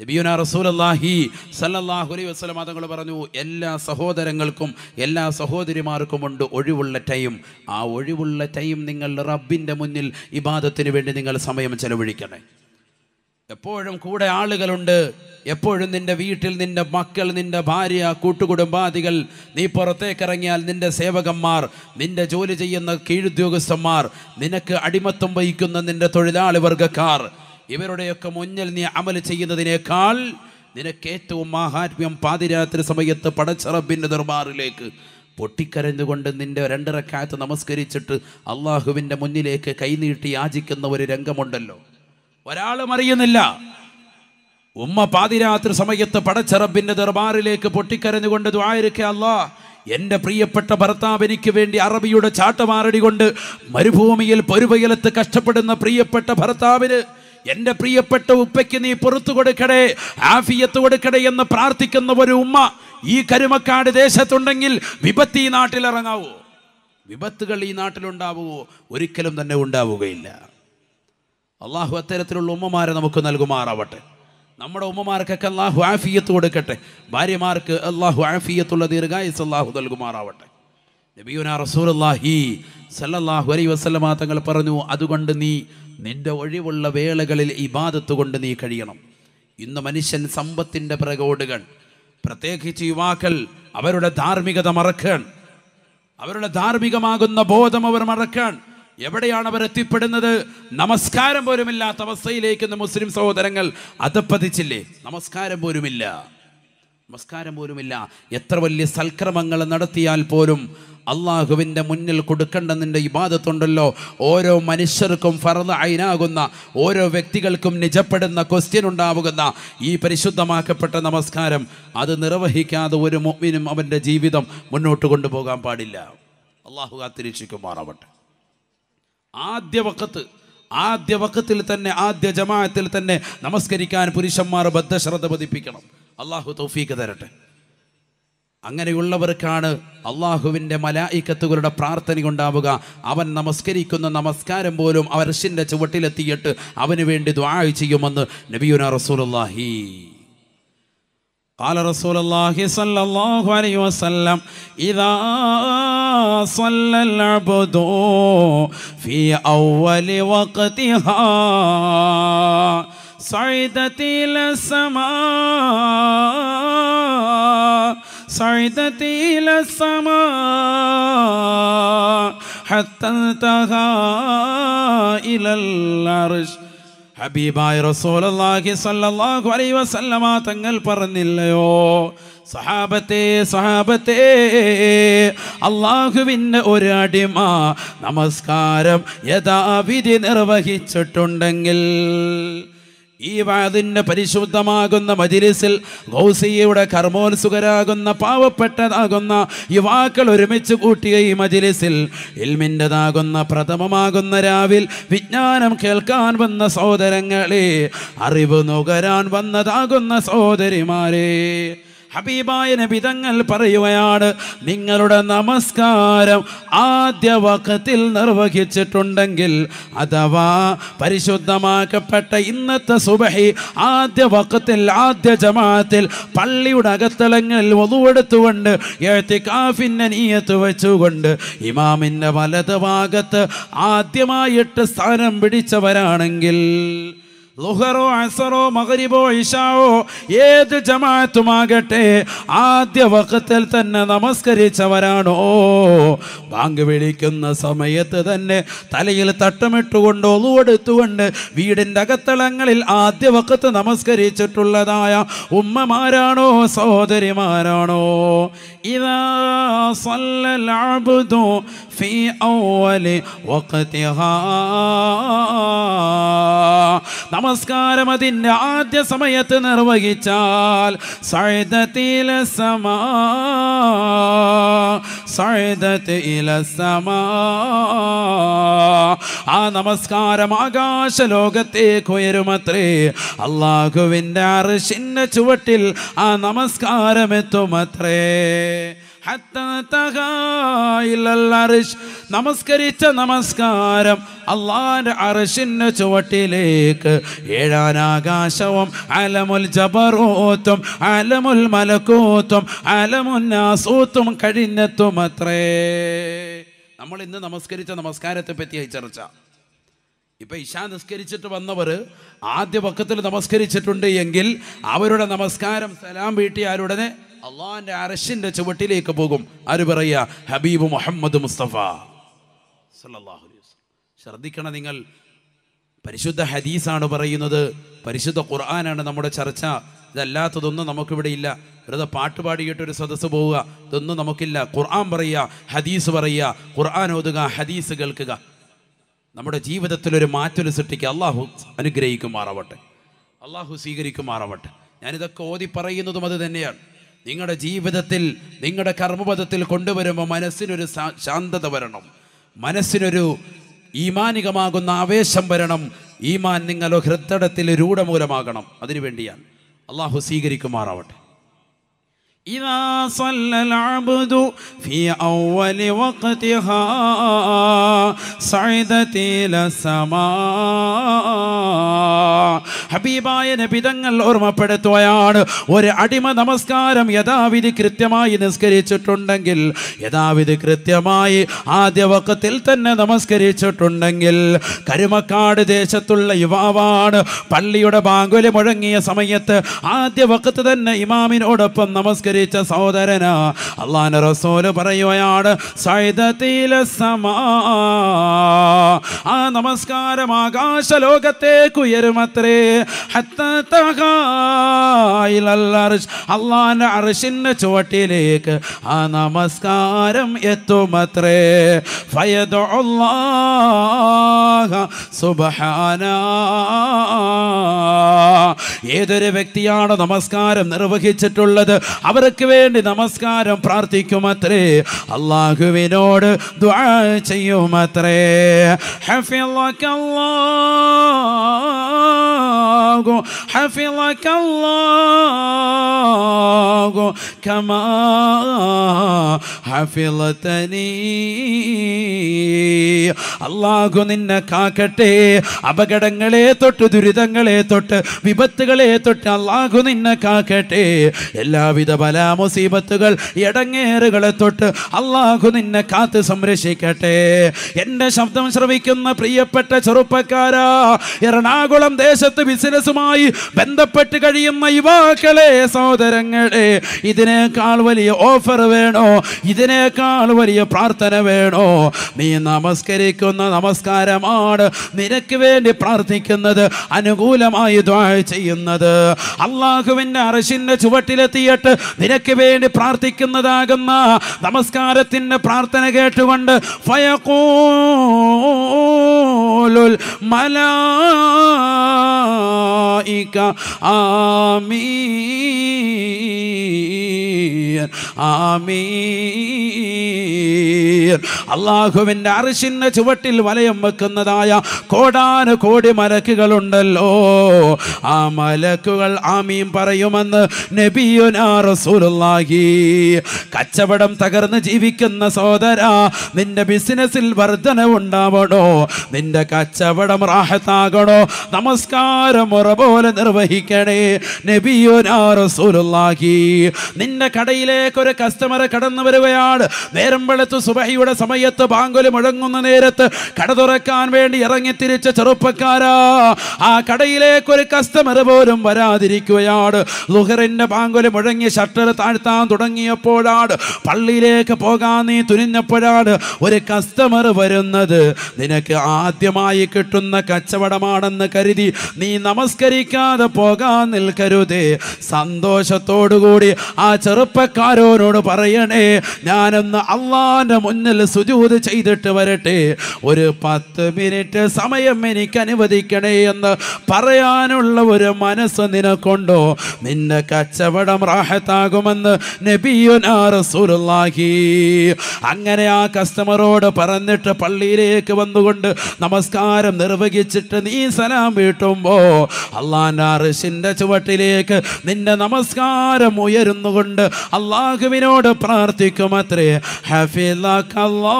നബിയുന റസൂലല്ലാഹി സല്ലല്ലാഹു അലൈഹി വസല്ലം തങ്ങൾ പറഞ്ഞു എല്ലാ സഹോദരങ്ങൾക്കും എല്ലാ സഹോദരിമാർക്കുമുണ്ട് ഒഴിവുള്ള ടൈം ആ ഒഴിവുള്ള ടൈം നിങ്ങൾ റബ്ബിൻ്റെ മുന്നിൽ ഇബാദത്തിന് വേണ്ടി നിങ്ങൾ സമയം ചെലവഴിക്കണേ എപ്പോഴും കൂടെ ആളുകളുണ്ട് എപ്പോഴും നിന്റെ വീട്ടിൽ നിന്റെ മക്കൾ നിന്റെ ഭാര്യ കൂട്ടുകുടുംബാദികൾ നീ പുറത്തേക്കിറങ്ങിയാൽ നിന്റെ സേവകന്മാർ നിന്റെ ജോലി ചെയ്യുന്ന കീഴുദ്യോഗസ്ഥന്മാർ നിനക്ക് അടിമത്തം വഹിക്കുന്ന നിന്റെ തൊഴിലാളി വർഗക്കാർ ഇവരുടെയൊക്കെ മുന്നിൽ നീ അമൽ ചെയ്യുന്നതിനേക്കാൾ നിനക്ക് ഏറ്റവും മാഹാത്മ്യം പാതിരാത്രി സമയത്ത് പടച്ചറബിൻ്റെ ദർബാറിലേക്ക് പൊട്ടിക്കരഞ്ഞുകൊണ്ട് നിന്റെ രണ്ടിറക്കാത്ത് നമസ്കരിച്ചിട്ട് അള്ളാഹുവിൻ്റെ മുന്നിലേക്ക് കൈനീട്ടി യാചിക്കുന്ന ഒരു രംഗമുണ്ടല്ലോ ഒരാളും അറിയുന്നില്ല ഉമ്മ പാതിരാത്രി സമയത്ത് പടച്ചറബിൻ്റെ ദർബാറിലേക്ക് പൊട്ടിക്കരഞ്ഞുകൊണ്ട് ദ്വായരിക്കെ അല്ല എൻ്റെ പ്രിയപ്പെട്ട ഭർത്താവ് എനിക്ക് വേണ്ടി അറബിയുടെ ചാട്ടമാരടി കൊണ്ട് മരുഭൂമിയിൽ പൊരുവയലത്ത് കഷ്ടപ്പെടുന്ന പ്രിയപ്പെട്ട ഭർത്താവിന് എൻ്റെ പ്രിയപ്പെട്ട ഉപ്പയ്ക്ക് നീ പുറത്തു കൊടുക്കടേ ആഫിയത്ത് കൊടുക്കടേ എന്ന് പ്രാർത്ഥിക്കുന്ന ഒരു ഉമ്മ ഈ കരുമക്കാട് ദേശത്തുണ്ടെങ്കിൽ വിപത്ത് ഈ നാട്ടിലിറങ്ങാവോ വിപത്തുകൾ ഈ നാട്ടിലുണ്ടാവുമോ ഒരിക്കലും തന്നെ ഉണ്ടാവുകയില്ല അള്ളാഹു അത്തരത്തിലുള്ള ഉമ്മമാരെ നമുക്ക് നൽകുമാറാവട്ടെ നമ്മുടെ ഉമ്മമാർക്കൊക്കെ അള്ളാഹു ആഫിയത്ത് കൊടുക്കട്ടെ ഭാര്യമാർക്ക് അള്ളാഹു ആഫിയത്തുള്ള ദീർഘായുസ് അള്ളാഹു നൽകുമാറാവട്ടെ നബിയുന റസൂലല്ലാഹി സല്ലാഹു അലൈ വസ്ലമാ തങ്ങൾ പറഞ്ഞു അതുകൊണ്ട് നീ നിന്റെ ഒഴിവുള്ള വേളകളിൽ ഇബാദത്ത് കൊണ്ട് നീ കഴിയണം ഇന്ന് മനുഷ്യൻ സമ്പത്തിൻ്റെ പ്രകോടുകൾ പ്രത്യേകിച്ച് യുവാക്കൾ അവരുടെ ധാർമ്മികത മറക്കാൻ അവരുടെ ധാർമ്മികമാകുന്ന ബോധം അവർ മറക്കാൻ എവിടെയാണ് അവർ എത്തിപ്പെടുന്നത് നമസ്കാരം പോലുമില്ലാത്ത അവസ്ഥയിലേക്ക് മുസ്ലിം സഹോദരങ്ങൾ അതപ്പതിച്ചില്ലേ നമസ്കാരം പോലുമില്ല നമസ്കാരം പോലുമില്ല എത്ര വലിയ സൽക്രമങ്ങൾ നടത്തിയാൽ പോലും അള്ളാഹുവിൻ്റെ മുന്നിൽ കൊടുക്കേണ്ട നിൻ്റെ ഇബാദത്തുണ്ടല്ലോ ഓരോ മനുഷ്യർക്കും ഫറന്ന് അയിനാകുന്ന ഓരോ വ്യക്തികൾക്കും നിജപ്പെടുന്ന ക്വസ്റ്റ്യൻ ഉണ്ടാവുന്ന ഈ പരിശുദ്ധമാക്കപ്പെട്ട നമസ്കാരം അത് നിർവഹിക്കാതെ ഒരു മൊമ്മിനും അവൻ്റെ ജീവിതം മുന്നോട്ട് കൊണ്ടുപോകാൻ പാടില്ല അള്ളാഹു മാറാവട്ടെ ആദ്യ വക്കത്ത് ആദ്യ വക്കത്തിൽ തന്നെ ആദ്യ ജമാഅത്തിൽ തന്നെ നമസ്കരിക്കാൻ പുരുഷന്മാർ ബദ്ധശ്രദ്ധ പതിപ്പിക്കണം അള്ളാഹു തൗഫീക്ക് തരട്ടെ അങ്ങനെയുള്ളവർക്കാണ് അള്ളാഹുവിൻ്റെ മലായിക്കത്തുകളുടെ കൊണ്ടാവുക അവൻ നമസ്കരിക്കുന്ന നമസ്കാരം പോലും അവർ അർഷിൻ്റെ ചുവട്ടിലെത്തിയിട്ട് അവന് വേണ്ടി ദ്വാഴ ചെയ്യുമെന്ന് നബിയുന റസൂലുള്ളാഹി قال رسول الله صلى الله عليه وسلم إذا صلى العبد في أول وقتها صعدت إلى السماء صعدت إلى السماء حتى انتهى إلى العرش ഹബീബായ റസൂലുള്ളാഹി സ്വല്ലല്ലാഹു അലൈഹി വസല്ലമ തങ്ങൾ പറഞ്ഞില്ലയോ സഹാബത്തെ സഹാബത്തെ അള്ളാഹുവിൻ്റെ ഒരു അടിമ നമസ്കാരം യഥാവിധി നിർവഹിച്ചിട്ടുണ്ടെങ്കിൽ ഈ വാതിൻ്റെ പരിശുദ്ധമാകുന്ന മജിലിസിൽ ഗൗസിയയുടെ കർമ്മോത്സുകരാകുന്ന പാവപ്പെട്ടതാകുന്ന യുവാക്കൾ ഒരുമിച്ച് കൂട്ടിയ ഈ മജിലിസിൽ ഇൽമിൻ്റെതാകുന്ന പ്രഥമമാകുന്ന രാവിൽ വിജ്ഞാനം കേൾക്കാൻ വന്ന സഹോദരങ്ങളെ അറിവ് നുകരാൻ വന്നതാകുന്ന സഹോദരിമാരെ ഹബീബായ നബിതങ്ങൾ പറയുകയാണ് നിങ്ങളുടെ നമസ്കാരം ആദ്യ വക്കത്തിൽ നിർവഹിച്ചിട്ടുണ്ടെങ്കിൽ അഥവാ പരിശുദ്ധമാക്കപ്പെട്ട ഇന്നത്തെ സുബഹി ആദ്യ വക്കത്തിൽ ആദ്യ ജമാഅത്തിൽ പള്ളിയുടെ അകത്തളങ്ങളിൽ ഒതുവെടുത്തുകൊണ്ട് എഴുത്തി കാഫിൻ്റെ നീയത്ത് വെച്ചുകൊണ്ട് ഇമാമിൻ്റെ വലത് ഭാഗത്ത് ആദ്യമായിട്ട് സ്ഥാനം പിടിച്ചവരാണെങ്കിൽ ലുഹറോ അസറോ മകരിബോ ഇഷാവോ ഏത് ജമാഅത്തുമാകട്ടെ ആദ്യ വക്കത്തിൽ തന്നെ നമസ്കരിച്ചവരാണോ ബാങ്ക് വിളിക്കുന്ന സമയത്ത് തന്നെ തലയിൽ തട്ടമിട്ടുകൊണ്ട് ഒളുവെടുത്തുകൊണ്ട് വീടിൻ്റെ അകത്തളങ്ങളിൽ ആദ്യ വക്കത്ത് നമസ്കരിച്ചിട്ടുള്ളതായ ഉമ്മമാരാണോ സഹോദരിമാരാണോ ഇതാ في നമസ്കാരം അതിൻ്റെ ആദ്യ സമയത്ത് നിർവഹിച്ചാൽ സഴുതത്തിലെ സമാ സഴുതത്തിലെ സമാ ആ നമസ്കാരം ആകാശ ലോകത്തേക്ക് ഉയരുമത്രേ അള്ളാഹുവിൻ്റെ അറിശിൻ്റെ ചുവട്ടിൽ ആ നമസ്കാരം എത്തുമത്രേ നമസ്കരിച്ച നമസ്കാരം അള്ളാന്റെ അറഷിന്റെ ചുവട്ടിലേക്ക് ഏഴാനാകാശവും അലമുൽ ജബറോത്തും അലമുൽ മലക്കൂത്തും അലമുൽ നാസൂത്തും കഴിഞ്ഞെത്തും അത്രേ നമ്മൾ ഇന്ന് നമസ്കരിച്ച നമസ്കാരത്തെ പറ്റി ചർച്ച ഇപ്പൊ ഇഷ നിസ്കരിച്ചിട്ട് വന്നവർ ആദ്യ പക്കത്തിൽ നമസ്കരിച്ചിട്ടുണ്ട് എങ്കിൽ അവരുടെ നമസ്കാരം സലാം വീട്ടിയാരുടനെ അള്ളാന്റെ അരശിന്റെ ചുവട്ടിലേക്ക് പോകും ആര് പറയുക ഹബീബ് മുഹമ്മദ് മുസ്തഫ സല്ലാഹു ശ്രദ്ധിക്കണം നിങ്ങൾ പരിശുദ്ധ ഹദീസാണ് പറയുന്നത് പരിശുദ്ധ ഖുർആനാണ് നമ്മുടെ ചർച്ച ഇതല്ലാത്തതൊന്നും നമുക്കിവിടെ ഇല്ല വെറുതെ പാട്ട് പാടിയിട്ട് ഒരു സദസ്സ് പോവുക ഇതൊന്നും നമുക്കില്ല ഖുർആൻ പറയുക ഹദീസ് പറയുക ഖുർആൻ ഓതുക ഹദീസ് കേൾക്കുക നമ്മുടെ ജീവിതത്തിൽ ഒരു മാറ്റം സൃഷ്ടിക്കുക അള്ളാഹു അനുഗ്രഹിക്കുമാറാവട്ടെ അള്ളാഹു സ്വീകരിക്കുമാറാവട്ടെ ഞാനിതൊക്കെ ഓതി പറയുന്നതും അത് തന്നെയാണ് നിങ്ങളുടെ ജീവിതത്തിൽ നിങ്ങളുടെ കർമ്മപഥത്തിൽ കൊണ്ടുവരുമ്പോൾ മനസ്സിനൊരു ശാന്തത വരണം മനസ്സിനൊരു ഈമാനികമാകുന്ന ആവേശം വരണം ഈമാൻ നിങ്ങൾ ഹൃദയത്തിൽ രൂഢമൂലമാകണം അതിനു വേണ്ടിയാണ് അള്ളാഹു സ്വീകരിക്കുമാറാവട്ടെ ഇതാ സഅദത് സമാ ഹബീബായ നബിതങ്ങൾ ഓർമ്മപ്പെടുത്തുകയാണ് ഒരു അടിമ നമസ്കാരം യഥാവിധി കൃത്യമായി നിസ്കരിച്ചിട്ടുണ്ടെങ്കിൽ യഥാവിധി കൃത്യമായി ആദ്യ വക്കത്തിൽ തന്നെ നമസ്കരിച്ചിട്ടുണ്ടെങ്കിൽ കരുമക്കാട് ദേശത്തുള്ള യുവാവാണ് പള്ളിയുടെ ബാങ്കുലി മുഴങ്ങിയ സമയത്ത് ആദ്യ വക്കത്ത് തന്നെ ഇമാമിനോടൊപ്പം നമസ്കരിച്ച സഹോദരനാ അള്ളാൻ റസോല് പറയുകയാണ് സമാ ആ നമസ്കാരം ആകാശ ലോകത്തേക്ക് ഉയരുമത്രേ അള്ളാന്റെ അറിഷിന്റെ ചുവട്ടിലേക്ക് ആ നമസ്കാരം എത്തുമത്രേ സുബഹാന ഏതൊരു വ്യക്തിയാണ് നമസ്കാരം നിർവഹിച്ചിട്ടുള്ളത് അവർക്ക് വേണ്ടി നമസ്കാരം പ്രാർത്ഥിക്കുമത്രേ അള്ളാഹുവിനോട് ദ്വാ ചെയ്യുമത്രേ حفظك الله حفظك الله كما حفظتني അള്ളാഹു നിന്നെ കാക്കട്ടെ അപകടങ്ങളെ തൊട്ട് ദുരിതങ്ങളെ തൊട്ട് വിപത്തുകളെ തൊട്ട് അള്ളാഹു നിന്നെ കാക്കട്ടെ എല്ലാവിധ പല മുസീബത്തുകൾ ഇടങ്ങേറുകളെ തൊട്ട് അള്ളാഹു നിന്നെ കാത്ത് സംരക്ഷിക്കട്ടെ എൻ്റെ ശബ്ദം ശ്രവിക്കുന്ന പ്രിയപ്പെട്ട ചെറുപ്പക്കാരാ എറണാകുളം ദേശത്ത് ബിസിനസ്സുമായി ബന്ധപ്പെട്ട് കഴിയുന്ന യുവാക്കളെ സഹോദരങ്ങളെ ഇതിനേക്കാൾ വലിയ ഓഫർ വേണോ ഇതിനേക്കാൾ വലിയ പ്രാർത്ഥന വേണോ നീ നമസ്കരിക്കുന്ന നമസ്കാരമാണ് നിനക്ക് വേണ്ടി പ്രാർത്ഥിക്കുന്നത് അനുകൂലമായി ചെയ്യുന്നത് അള്ളാഹുവിൻ്റെ അറശിൻ്റെ ചുവട്ടിലെത്തിയിട്ട് നിനക്ക് വേണ്ടി പ്രാർത്ഥിക്കുന്നതാകുന്ന നമസ്കാരത്തിൻ്റെ പ്രാർത്ഥന കേട്ടുകൊണ്ട് ഫയക്കൂ ഖുലൂലുൽ മലായിക ആമീൻ ആമീൻ അള്ളാഹുവിൻ്റെ അറിശിൻ്റെ ചുവട്ടിൽ വലയം വെക്കുന്നതായ കോടാനു കോടി മലക്കുകളുണ്ടല്ലോ ആ മലക്കുകൾ ആമീൻ പറയുമെന്ന് നബിയുനാ റസൂലുള്ളാഹി കച്ചവടം തകർന്ന് ജീവിക്കുന്ന സോദര നിന്റെ ബിസിനസ്സിൽ വർധന ഉണ്ടാവണോ നിന്റെ കച്ചവടം റാഹത്താകണോ നമസ്കാരം ഉറപോലെ പോലെ നിർവഹിക്കണേ നബിയുനാഹി നിന്റെ കടയിലേക്ക് ഒരു കസ്റ്റമർ കടന്നു വരികയാണ് നേരം വെളുത്ത് സുബഹിയുടെ സമയത്ത് ബാങ്കുലി മുഴങ്ങുന്ന നേരത്ത് കട തുറക്കാൻ വേണ്ടി ഇറങ്ങി തിരിച്ച ചെറുപ്പക്കാരാ ആ കടയിലേക്ക് ഒരു കസ്റ്റമർ പോലും വരാതിരിക്കുകയാണ് ലുഹറിന്റെ ബാങ്കുലി മുഴങ്ങി ഷട്ടർ താഴ്ത്താൻ തുടങ്ങിയപ്പോഴാണ് പള്ളിയിലേക്ക് പോകാൻ നീ തുനിഞ്ഞപ്പോഴാണ് ഒരു കസ്റ്റമർ വരുന്ന വന്നത് നിനക്ക് ആദ്യമായി കിട്ടുന്ന കച്ചവടമാണെന്ന് കരുതി നീ നമസ്കരിക്കാതെ പോകാൻ നിൽക്കരുതേ സന്തോഷത്തോടുകൂടി ആ ചെറുപ്പക്കാരോനോട് പറയണേ ഞാനൊന്ന് അള്ളാന്റെ മുന്നിൽ സുജൂത് ചെയ്തിട്ട് വരട്ടെ ഒരു പത്ത് മിനിറ്റ് സമയം എനിക്ക് അനുവദിക്കണേ എന്ന് പറയാനുള്ള ഒരു മനസ്സ് നിനക്കൊണ്ടോ നിന്റെ കച്ചവടം റാഹത്താകുമെന്ന് നബിയുനാഹി അങ്ങനെ ആ കസ്റ്റമറോട് പറഞ്ഞിട്ട് പള്ളിയിലേക്ക് വന്നുകൊണ്ട് നമസ്കാരം നിർവഹിച്ചിട്ട് നീ സലാം വീട്ടുമ്പോൾ അള്ളാഹാറിഷിൻ്റെ ചുവട്ടിലേക്ക് നിന്റെ നമസ്കാരം ഉയരുന്നുകൊണ്ട് അള്ളാഹുവിനോട് പ്രാർത്ഥിക്കുമത്രേ ഹഫിലക്ക് അല്ലാ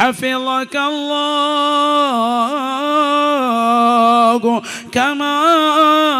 حفظك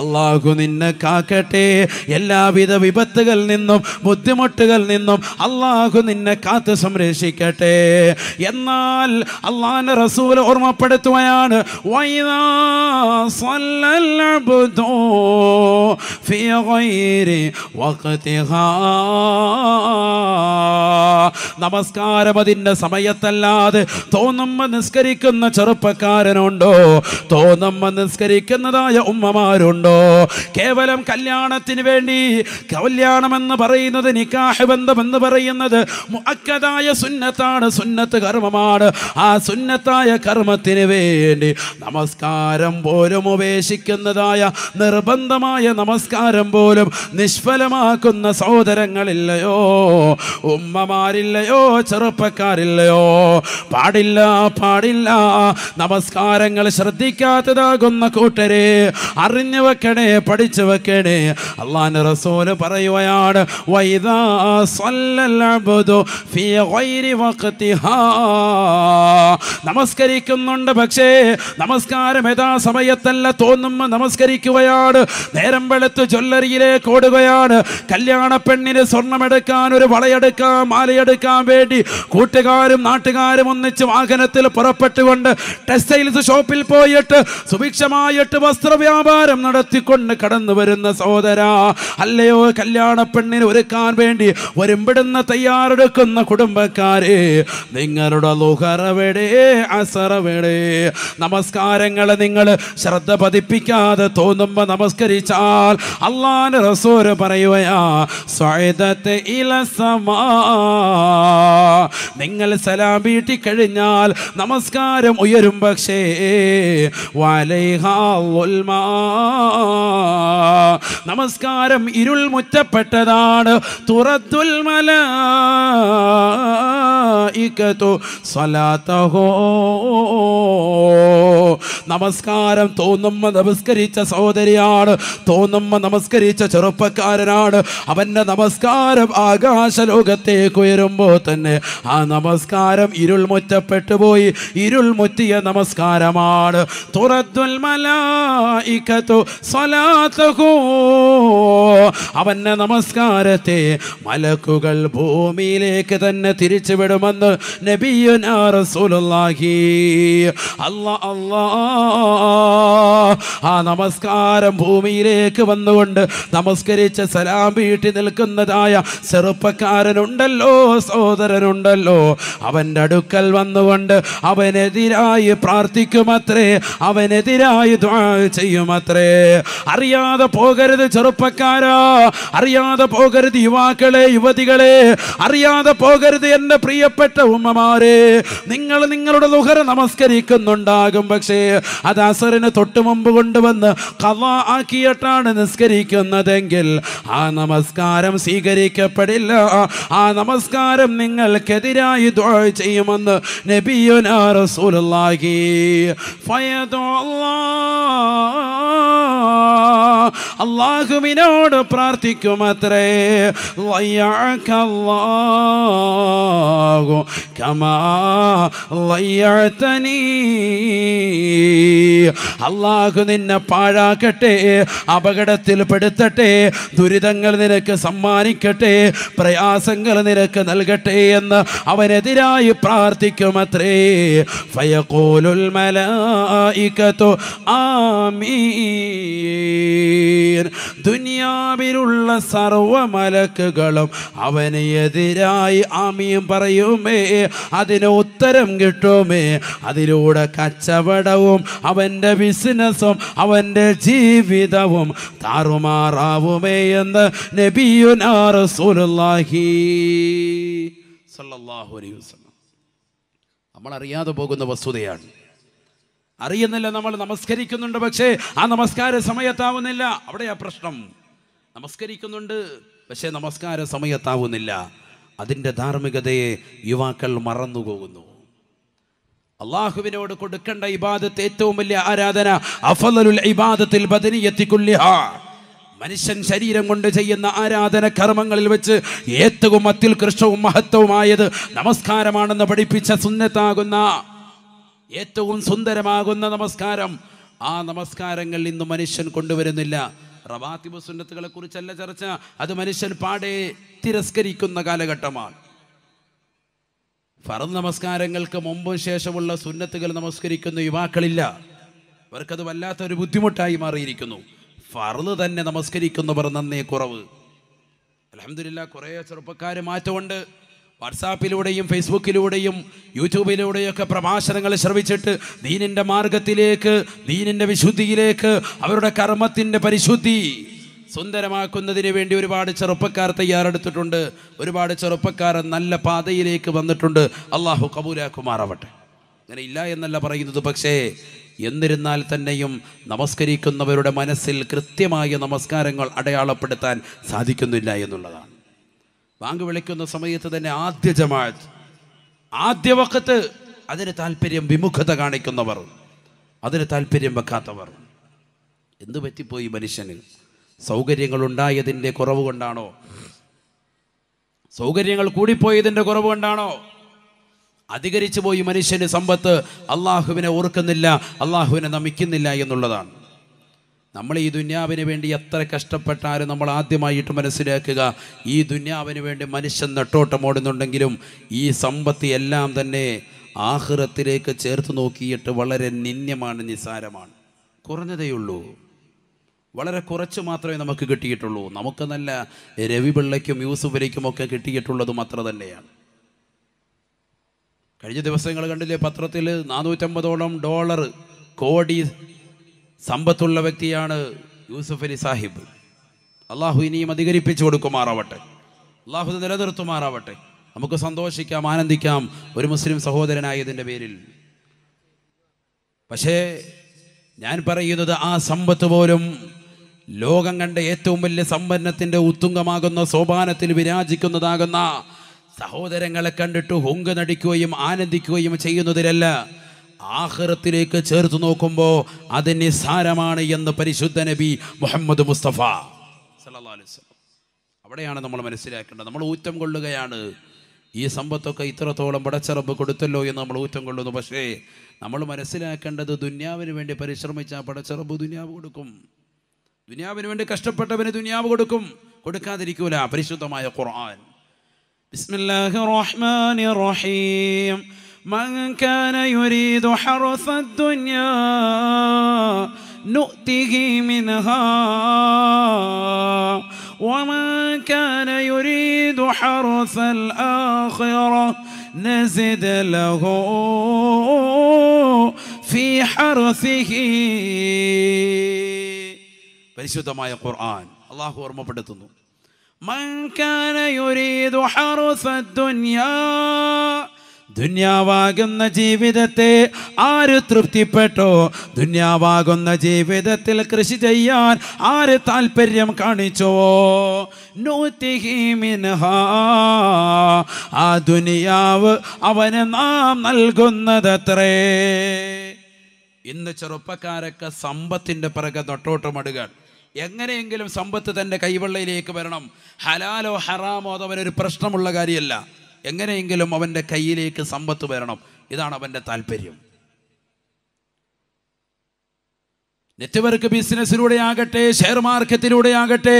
അള്ളാഹു നിന്നെ കാക്കട്ടെ എല്ലാവിധ വിപത്തുകളിൽ നിന്നും ബുദ്ധിമുട്ടുകളിൽ നിന്നും അള്ളാഹു നിന്നെ കാത്ത് സംരക്ഷിക്കട്ടെ എന്നാൽ അള്ളാഹാന്റെ റസൂൽ ഓർമ്മപ്പെടുത്തുകയാണ് നമസ്കാരം അതിൻ്റെ സമയത്തല്ലാതെ തോന്നുമ്പോൾ നിസ്കരിക്കുന്ന ചെറുപ്പക്കാർ ചെറുപ്പക്കാരനുണ്ടോ തോന്നമ്മ നിസ്കരിക്കുന്നതായ ഉമ്മമാരുണ്ടോ കേവലം കല്യാണത്തിന് വേണ്ടി കല്യാണമെന്ന് പറയുന്നത് നിക്കാഹ് ബന്ധമെന്ന് പറയുന്നത് മുഅക്കദായ സുന്നത്താണ് സുന്നത്ത് കർമ്മമാണ് ആ സുന്നത്തായ കർമ്മത്തിന് വേണ്ടി നമസ്കാരം പോലും ഉപേക്ഷിക്കുന്നതായ നിർബന്ധമായ നമസ്കാരം പോലും നിഷ്ഫലമാക്കുന്ന സഹോദരങ്ങളില്ലയോ ഉമ്മമാരില്ലയോ ചെറുപ്പക്കാരില്ലയോ പാടില്ല പാടില്ല നമ നമസ്കാരങ്ങൾ ശ്രദ്ധിക്കാത്തതാകുന്ന കൂട്ടരെ അറിഞ്ഞു വെക്കണേ പഠിച്ചു വെക്കണേ അള്ളാൻ റസൂല് പറയുകയാണ് നമസ്കരിക്കുന്നുണ്ട് പക്ഷേ നമസ്കാരം സമയത്തല്ല തോന്നുമ്പോൾ നമസ്കരിക്കുകയാണ് നേരം വെളുത്ത് ജ്വല്ലറിയിലേക്ക് ഓടുകയാണ് കല്യാണ പെണ്ണിന് സ്വർണ്ണമെടുക്കാൻ ഒരു വളയെടുക്കാൻ മാലയെടുക്കാൻ വേണ്ടി കൂട്ടുകാരും നാട്ടുകാരും ഒന്നിച്ച് വാഹനത്തിൽ പുറപ്പെട്ടുകൊണ്ട് ടെക്സ്റ്റൈൽസ് ഷോപ്പിൽ പോയിട്ട് സുഭിക്ഷമായിട്ട് വസ്ത്രവ്യാപാരം നടത്തിക്കൊണ്ട് കടന്നു വരുന്ന സഹോദര അല്ലയോ കല്യാണ പെണ്ണിന് ഒരുക്കാൻ വേണ്ടി വരുമ്പിടുന്ന തയ്യാറെടുക്കുന്ന കുടുംബക്കാരെ നിങ്ങളുടെ ലുഹറവിടെ അസറവിടെ നമസ്കാരങ്ങൾ നിങ്ങൾ ശ്രദ്ധ പതിപ്പിക്കാതെ തോന്നുമ്പോ നമസ്കരിച്ചാൽ അള്ളാന് റസൂര് പറയുകയാ സ്വയതത്തെ ഇലസമാ നിങ്ങൾ സലാം വീട്ടിക്കഴിഞ്ഞാൽ നമസ്കാരം ഉയരുമ്പോ പക്ഷേ നമസ്കാരം ഇരുൾ മുറ്റപ്പെട്ടതാണ് തുറത്തുൽ മല നമസ്കാരം തോന്നുമ്മ നമസ്കരിച്ച സഹോദരിയാണ് തോന്നുമ്മ നമസ്കരിച്ച ചെറുപ്പക്കാരനാണ് അവൻ്റെ നമസ്കാരം ആകാശ ലോകത്തേക്ക് ഉയരുമ്പോൾ തന്നെ ആ നമസ്കാരം ഇരുൾ മുറ്റപ്പെട്ടു പോയി ഇരുൾ മുറ്റിയ നമ നമസ്കാരമാണ് തുറത്തുൽ മലായിക്കത്തു സ്വലാത്തഹോ അവൻ്റെ നമസ്കാരത്തെ മലക്കുകൾ ഭൂമിയിലേക്ക് തന്നെ തിരിച്ചുവിടുമെന്ന് നബിയുന റസൂലുള്ളാഹി അല്ലാ അല്ലാ ആ നമസ്കാരം ഭൂമിയിലേക്ക് വന്നുകൊണ്ട് നമസ്കരിച്ച് സലാം വീട്ടി നിൽക്കുന്നതായ ചെറുപ്പക്കാരനുണ്ടല്ലോ സഹോദരനുണ്ടല്ലോ അവൻ്റെ അടുക്കൽ വന്നുകൊണ്ട് അവനെതിരായി പ്രാർത്ഥിക്കുമത്രേ അവനെതിരായി ചെയ്യുമത്രേ അറിയാതെ പോകരുത് ചെറുപ്പക്കാരോ അറിയാതെ പോകരുത് യുവാക്കളെ യുവതികളെ അറിയാതെ പോകരുത് എൻ്റെ പ്രിയപ്പെട്ട ഉമ്മമാരെ നിങ്ങൾ നിങ്ങളുടെ ലുഹർ നമസ്കരിക്കുന്നുണ്ടാകും പക്ഷേ അത് അസറിന് തൊട്ട് മുമ്പ് കൊണ്ടുവന്ന് കവ ആക്കിയിട്ടാണ് നിസ്കരിക്കുന്നതെങ്കിൽ ആ നമസ്കാരം സ്വീകരിക്കപ്പെടില്ല ആ നമസ്കാരം നിങ്ങൾക്കെതിരായി ചെയ്യുമെന്ന് നബിയുനാ റസൂലുള്ളാഹി അള്ളാഹുവിനോട് പ്രാർത്ഥിക്കുമത്രേ അള്ളാഹു നിന്നെ പാഴാക്കട്ടെ അപകടത്തിൽ പെടുത്തട്ടെ ദുരിതങ്ങൾ നിനക്ക് സമ്മാനിക്കട്ടെ പ്രയാസങ്ങൾ നിനക്ക് നൽകട്ടെ എന്ന് അവനെതിരായി പ്രാർത്ഥിക്കുമത്രേ ഫയകോല الملائكة ആമീൻ ദുനിയാവിലുള്ള സർവ മലക്കുകളും അവന് എതിരായി ആമിയും പറയുമേ അതിന് ഉത്തരം കിട്ടുമേ അതിലൂടെ കച്ചവടവും അവൻ്റെ ബിസിനസ്സും അവൻ്റെ ജീവിതവും താറുമാറാവുമേ എന്ന് നബിയുനാ റസൂലുള്ളാഹി സല്ലല്ലാഹു അലൈഹി വസല്ലം നമ്മൾ അറിയാതെ പോകുന്ന വസ്തുതയാണ് അറിയുന്നില്ല നമ്മൾ നമസ്കരിക്കുന്നുണ്ട് പക്ഷേ ആ നമസ്കാര സമയത്താവുന്നില്ല അവിടെയാ പ്രശ്നം നമസ്കരിക്കുന്നുണ്ട് പക്ഷേ നമസ്കാര സമയത്താവുന്നില്ല അതിൻ്റെ ധാർമ്മികതയെ യുവാക്കൾ മറന്നുപോകുന്നു അള്ളാഹുവിനോട് കൊടുക്കേണ്ട ഇബാദത്ത് ഏറ്റവും വലിയ ആരാധന അഫലുൽ ഇബാദത്തിൽ ബദനിയെത്തിക്കുല്ലിഹ മനുഷ്യൻ ശരീരം കൊണ്ട് ചെയ്യുന്ന ആരാധന കർമ്മങ്ങളിൽ വെച്ച് ഏറ്റവും അത്യുൽകൃഷ്ടവും മഹത്വവുമായത് നമസ്കാരമാണെന്ന് പഠിപ്പിച്ച സുന്നത്താകുന്ന ഏറ്റവും സുന്ദരമാകുന്ന നമസ്കാരം ആ നമസ്കാരങ്ങൾ ഇന്ന് മനുഷ്യൻ കൊണ്ടുവരുന്നില്ല റവാത്തിബ് സുന്നത്തുകളെ കുറിച്ചല്ല ചർച്ച അത് മനുഷ്യൻ പാടെ തിരസ്കരിക്കുന്ന കാലഘട്ടമാണ് ഫറദ് നമസ്കാരങ്ങൾക്ക് മുമ്പും ശേഷമുള്ള സുന്നത്തുകൾ നമസ്കരിക്കുന്ന യുവാക്കളില്ല അവർക്കത് വല്ലാത്തൊരു ബുദ്ധിമുട്ടായി മാറിയിരിക്കുന്നു ഫറദ് തന്നെ നമസ്കരിക്കുന്നവർ നന്നേ കുറവ് അലഹമില്ല കുറേ ചെറുപ്പക്കാർ മാറ്റമുണ്ട് വാട്സാപ്പിലൂടെയും ഫേസ്ബുക്കിലൂടെയും യൂട്യൂബിലൂടെയൊക്കെ പ്രഭാഷണങ്ങൾ ശ്രവിച്ചിട്ട് ദീനിൻ്റെ മാർഗത്തിലേക്ക് ദീനിൻ്റെ വിശുദ്ധിയിലേക്ക് അവരുടെ കർമ്മത്തിൻ്റെ പരിശുദ്ധി സുന്ദരമാക്കുന്നതിന് വേണ്ടി ഒരുപാട് ചെറുപ്പക്കാർ തയ്യാറെടുത്തിട്ടുണ്ട് ഒരുപാട് ചെറുപ്പക്കാർ നല്ല പാതയിലേക്ക് വന്നിട്ടുണ്ട് അള്ളാഹു കബൂലാക്കുമാറാവട്ടെ അങ്ങനെ ഇല്ല എന്നല്ല പറയുന്നത് പക്ഷേ എന്നിരുന്നാൽ തന്നെയും നമസ്കരിക്കുന്നവരുടെ മനസ്സിൽ കൃത്യമായ നമസ്കാരങ്ങൾ അടയാളപ്പെടുത്താൻ സാധിക്കുന്നില്ല എന്നുള്ളതാണ് ബാങ്ക് വിളിക്കുന്ന സമയത്ത് തന്നെ ആദ്യ ജമാഅത്ത് ആദ്യ വക്കത്ത് അതിന് താല്പര്യം വിമുഖത കാണിക്കുന്നവർ അതിന് താല്പര്യം വെക്കാത്തവർ എന്തു പറ്റിപ്പോയി മനുഷ്യന് ഉണ്ടായതിൻ്റെ കുറവ് കൊണ്ടാണോ സൗകര്യങ്ങൾ കൂടിപ്പോയതിൻ്റെ കുറവ് കൊണ്ടാണോ അധികരിച്ചു പോയി മനുഷ്യന് സമ്പത്ത് അള്ളാഹുവിനെ ഓർക്കുന്നില്ല അള്ളാഹുവിനെ നമിക്കുന്നില്ല എന്നുള്ളതാണ് നമ്മൾ ഈ ദുന്യാവിന് വേണ്ടി എത്ര കഷ്ടപ്പെട്ടാലും നമ്മൾ ആദ്യമായിട്ട് മനസ്സിലാക്കുക ഈ ദുന്യാവിന് വേണ്ടി മനുഷ്യൻ നട്ടോട്ടമോടുന്നുണ്ടെങ്കിലും ഈ സമ്പത്ത് എല്ലാം തന്നെ ആഹൃത്തിലേക്ക് ചേർത്ത് നോക്കിയിട്ട് വളരെ നിന്യമാണ് നിസാരമാണ് കുറഞ്ഞതേ ഉള്ളൂ വളരെ കുറച്ച് മാത്രമേ നമുക്ക് കിട്ടിയിട്ടുള്ളൂ നമുക്ക് നല്ല രവിപിള്ളയ്ക്കും യൂസുഫലയ്ക്കും ഒക്കെ കിട്ടിയിട്ടുള്ളതും അത്ര തന്നെയാണ് കഴിഞ്ഞ ദിവസങ്ങൾ കണ്ടില്ലേ പത്രത്തിൽ നാനൂറ്റമ്പതോളം ഡോളർ കോടി സമ്പത്തുള്ള വ്യക്തിയാണ് യൂസുഫ് അലി സാഹിബ് അള്ളാഹു ഇനിയും അധികരിപ്പിച്ചു കൊടുക്കുമാറാവട്ടെ അള്ളാഹു നിലനിർത്തുമാറാവട്ടെ നമുക്ക് സന്തോഷിക്കാം ആനന്ദിക്കാം ഒരു മുസ്ലിം സഹോദരനായതിൻ്റെ പേരിൽ പക്ഷേ ഞാൻ പറയുന്നത് ആ സമ്പത്ത് പോലും ലോകം കണ്ട ഏറ്റവും വലിയ സമ്പന്നത്തിൻ്റെ ഉത്തുങ്കമാകുന്ന സോപാനത്തിൽ വിരാജിക്കുന്നതാകുന്ന സഹോദരങ്ങളെ കണ്ടിട്ട് ഹുങ്ക് നടിക്കുകയും ആനന്ദിക്കുകയും ചെയ്യുന്നതിലല്ല ആഹ്റത്തിലേക്ക് ചേർത്ത് നോക്കുമ്പോൾ അത് നിസ്സാരമാണ് എന്ന് പരിശുദ്ധ നബി മുഹമ്മദ് മുസ്തഫ അവിടെയാണ് നമ്മൾ മനസ്സിലാക്കേണ്ടത് നമ്മൾ ഊറ്റം കൊള്ളുകയാണ് ഈ സമ്പത്തൊക്കെ ഇത്രത്തോളം പടച്ചറമ്പ് കൊടുത്തല്ലോ എന്ന് നമ്മൾ ഊറ്റം കൊള്ളുന്നു പക്ഷേ നമ്മൾ മനസ്സിലാക്കേണ്ടത് ദുന്യാവിന് വേണ്ടി പരിശ്രമിച്ച പടച്ചറമ്പ് ദുന്യാവ് കൊടുക്കും ദുന്യാവിന് വേണ്ടി കഷ്ടപ്പെട്ടവന് ദുന്യാവ് കൊടുക്കും കൊടുക്കാതിരിക്കൂല പരിശുദ്ധമായ ഖുർആൻ ബിസ്മില്ലാഹിർ റഹ്മാനിർ റഹീം من كان يريد حرث الدنيا نؤته منها ومن كان يريد حرث الآخرة نزد له في حرثه القرآن الله هو ഓർമ്മപ്പെടുത്തുന്നു من كان يريد حرث الدنيا ദുന്യാവാകുന്ന ജീവിതത്തെ ആര് തൃപ്തിപ്പെട്ടോ ദുന്യാവാകുന്ന ജീവിതത്തിൽ കൃഷി ചെയ്യാൻ ആര് താല്പര്യം കാണിച്ചോ ആ ദുനിയാവ് അവന് നാം നൽകുന്നതത്രേ ഇന്ന് ചെറുപ്പക്കാരൊക്കെ സമ്പത്തിൻ്റെ പിറകെ തൊട്ടോട്ടമിടുകയാണ് എങ്ങനെയെങ്കിലും സമ്പത്ത് തൻ്റെ കൈവെള്ളയിലേക്ക് വരണം ഹലാലോ ഹറാമോ അതവനൊരു പ്രശ്നമുള്ള കാര്യമല്ല എങ്ങനെയെങ്കിലും അവൻ്റെ കയ്യിലേക്ക് സമ്പത്ത് വരണം ഇതാണ് അവൻ്റെ താല്പര്യം നെറ്റ്വർക്ക് ബിസിനസ്സിലൂടെ ആകട്ടെ ഷെയർ മാർക്കറ്റിലൂടെ ആകട്ടെ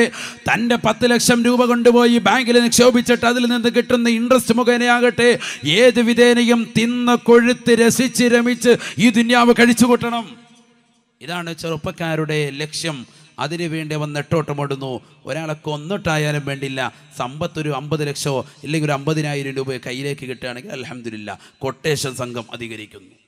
തൻ്റെ പത്ത് ലക്ഷം രൂപ കൊണ്ടുപോയി ബാങ്കിൽ നിക്ഷേപിച്ചിട്ട് അതിൽ നിന്ന് കിട്ടുന്ന ഇൻട്രസ്റ്റ് മുഖേനയാകട്ടെ ഏത് വിധേനയും തിന്ന കൊഴുത്ത് രസിച്ച് രമിച്ച് ഈ ദുന്യാവ് കഴിച്ചു കൂട്ടണം ഇതാണ് ചെറുപ്പക്കാരുടെ ലക്ഷ്യം അതിനുവേണ്ടി നെട്ടോട്ടം നെട്ടോട്ടമോടുന്നു ഒരാളെ കൊന്നിട്ടായാലും വേണ്ടില്ല സമ്പത്തൊരു അമ്പത് ലക്ഷമോ ഇല്ലെങ്കിൽ ഒരു അമ്പതിനായിരം രൂപയോ കയ്യിലേക്ക് കിട്ടുകയാണെങ്കിൽ അലഹമില്ല കൊട്ടേഷൻ സംഘം അധികരിക്കുന്നു